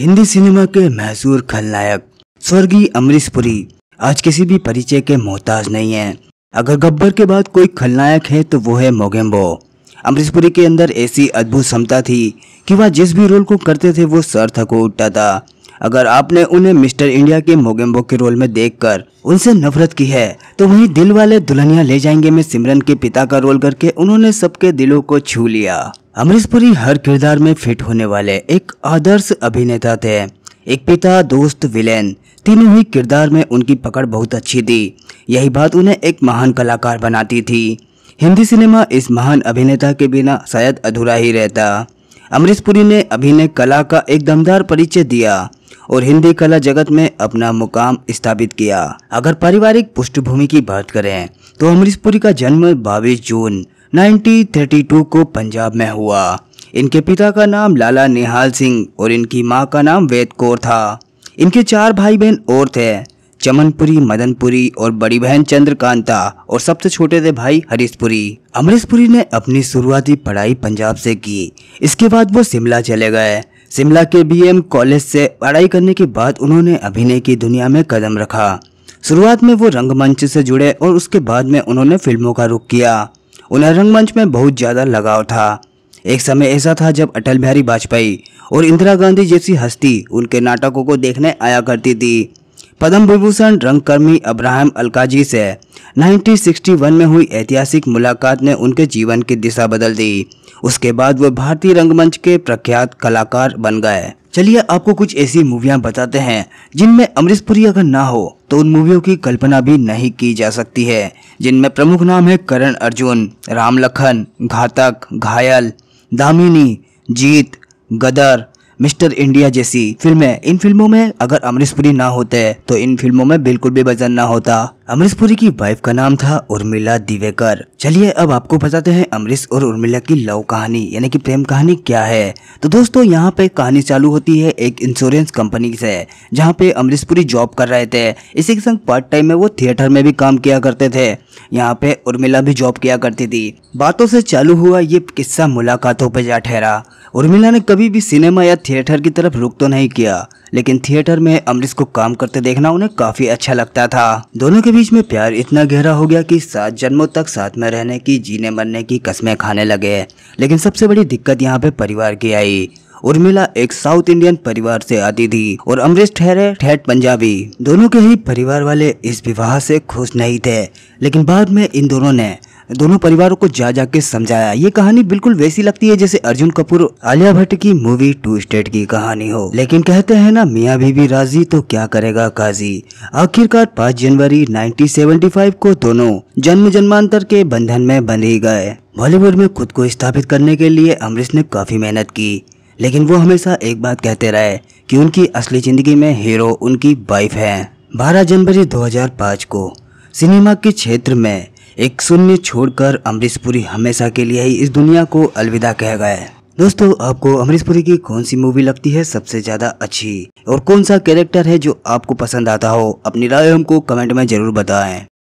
Hindi cinema के मशहूर खलनायक स्वर्गीय अमरीश पुरी आज किसी भी परिचय के मोहताज नहीं है अगर गब्बर के बाद कोई खलनायक है तो वो है मोगेम्बो अमरीश पुरी के अंदर ऐसी अद्भुत क्षमता थी कि वह जिस भी रोल को करते थे वो सर थको उठता था अगर आपने उन्हें मिस्टर इंडिया के मोगेम्बो के रोल में देखकर उनसे नफरत की है तो वहीं दिल वाले दुल्हनिया ले जाएंगे में सिमरन के पिता का रोल करके उन्होंने सबके दिलों को छू लिया अमरीश पुरी हर किरदार में फिट होने वाले एक आदर्श अभिनेता थे एक पिता दोस्त विलेन तीनों ही किरदार में उनकी पकड़ बहुत अच्छी थी यही बात उन्हें एक महान कलाकार बनाती थी हिंदी सिनेमा इस महान अभिनेता के बिना शायद अधूरा ही रहता अमरीश पुरी ने अभिनय कला का एक दमदार परिचय दिया और हिंदी कला जगत में अपना मुकाम स्थापित किया अगर पारिवारिक पृष्ठभूमि की बात करें तो अमरीश पुरी का जन्म 22 जून 1932 को पंजाब में हुआ इनके पिता का नाम लाला निहाल सिंह और इनकी माँ का नाम वेद कौर था इनके चार भाई बहन और थे चमनपुरी मदनपुरी और बड़ी बहन चंद्रकांता और सबसे छोटे थे भाई हरीशपुरी अमरीशपुरी ने अपनी शुरुआती पढ़ाई पंजाब से की इसके बाद वो शिमला चले गए शिमला के बीएम कॉलेज से पढ़ाई करने के बाद उन्होंने अभिनय की दुनिया में कदम रखा शुरुआत में वो रंगमंच से जुड़े और उसके बाद में उन्होंने फिल्मों का रुख किया उन्हें रंगमंच में बहुत ज़्यादा लगाव था एक समय ऐसा था जब अटल बिहारी वाजपेयी और इंदिरा गांधी जैसी हस्ती उनके नाटकों को देखने आया करती थी पद्म विभूषण रंगकर्मी अब्राहम अलकाजी से 1961 में हुई ऐतिहासिक मुलाकात ने उनके जीवन की दिशा बदल दी उसके बाद वह भारतीय रंगमंच के प्रख्यात कलाकार बन गए चलिए आपको कुछ ऐसी मूवियाँ बताते हैं जिनमें अमरीश पुरी अगर ना हो तो उन मूवियों की कल्पना भी नहीं की जा सकती है जिनमें प्रमुख नाम है करण अर्जुन राम लखन घातक घायल दामिनी जीत गदर मिस्टर इंडिया जैसी फिल्में इन फिल्मों में अगर अमरीश पुरी ना होते तो इन फिल्मों में बिल्कुल भी वजन ना होता अमरीश पुरी की वाइफ का नाम था उर्मिला दिवेकर चलिए अब आपको बताते हैं अमरीश और उर्मिला की लव कहानी यानी कि प्रेम कहानी क्या है तो दोस्तों यहाँ पे कहानी चालू होती है एक इंश्योरेंस कंपनी से जहाँ पे अमरीश पुरी जॉब कर रहे थे इसी के संग पार्ट टाइम में वो थिएटर में भी काम किया करते थे यहाँ पे उर्मिला भी जॉब किया करती थी बातों से चालू हुआ ये किस्सा मुलाकातों पर जा ठहरा उर्मिला ने कभी भी सिनेमा या थिएटर की तरफ रुक तो नहीं किया लेकिन थिएटर में अमरीश को काम करते देखना उन्हें काफी अच्छा लगता था दोनों के बीच में प्यार इतना गहरा हो गया कि सात जन्मों तक साथ में रहने की जीने मरने की कस्में खाने लगे लेकिन सबसे बड़ी दिक्कत यहाँ पे परिवार की आई उर्मिला एक साउथ इंडियन परिवार से आती थी और अमरीश ठहरे ठेठ पंजाबी दोनों के ही परिवार वाले इस विवाह से खुश नहीं थे लेकिन बाद में इन दोनों ने दोनों परिवारों को जा जाके समझाया ये कहानी बिल्कुल वैसी लगती है जैसे अर्जुन कपूर आलिया भट्ट की मूवी टू स्टेट की कहानी हो लेकिन कहते हैं ना मियाँ बीबी राजी तो क्या करेगा काजी आखिरकार पाँच जनवरी नाइनटीन को दोनों जन्म जन्मांतर के बंधन में बंधी गए बॉलीवुड में खुद को स्थापित करने के लिए अमरीश ने काफी मेहनत की लेकिन वो हमेशा एक बात कहते रहे कि उनकी असली जिंदगी में हीरो उनकी वाइफ है 12 जनवरी 2005 को सिनेमा के क्षेत्र में एक शून्य छोड़कर अमरीश पुरी हमेशा के लिए ही इस दुनिया को अलविदा कह गए दोस्तों आपको अमरीश पुरी की कौन सी मूवी लगती है सबसे ज्यादा अच्छी और कौन सा कैरेक्टर है जो आपको पसंद आता हो अपनी राय हमको कमेंट में जरूर बताएं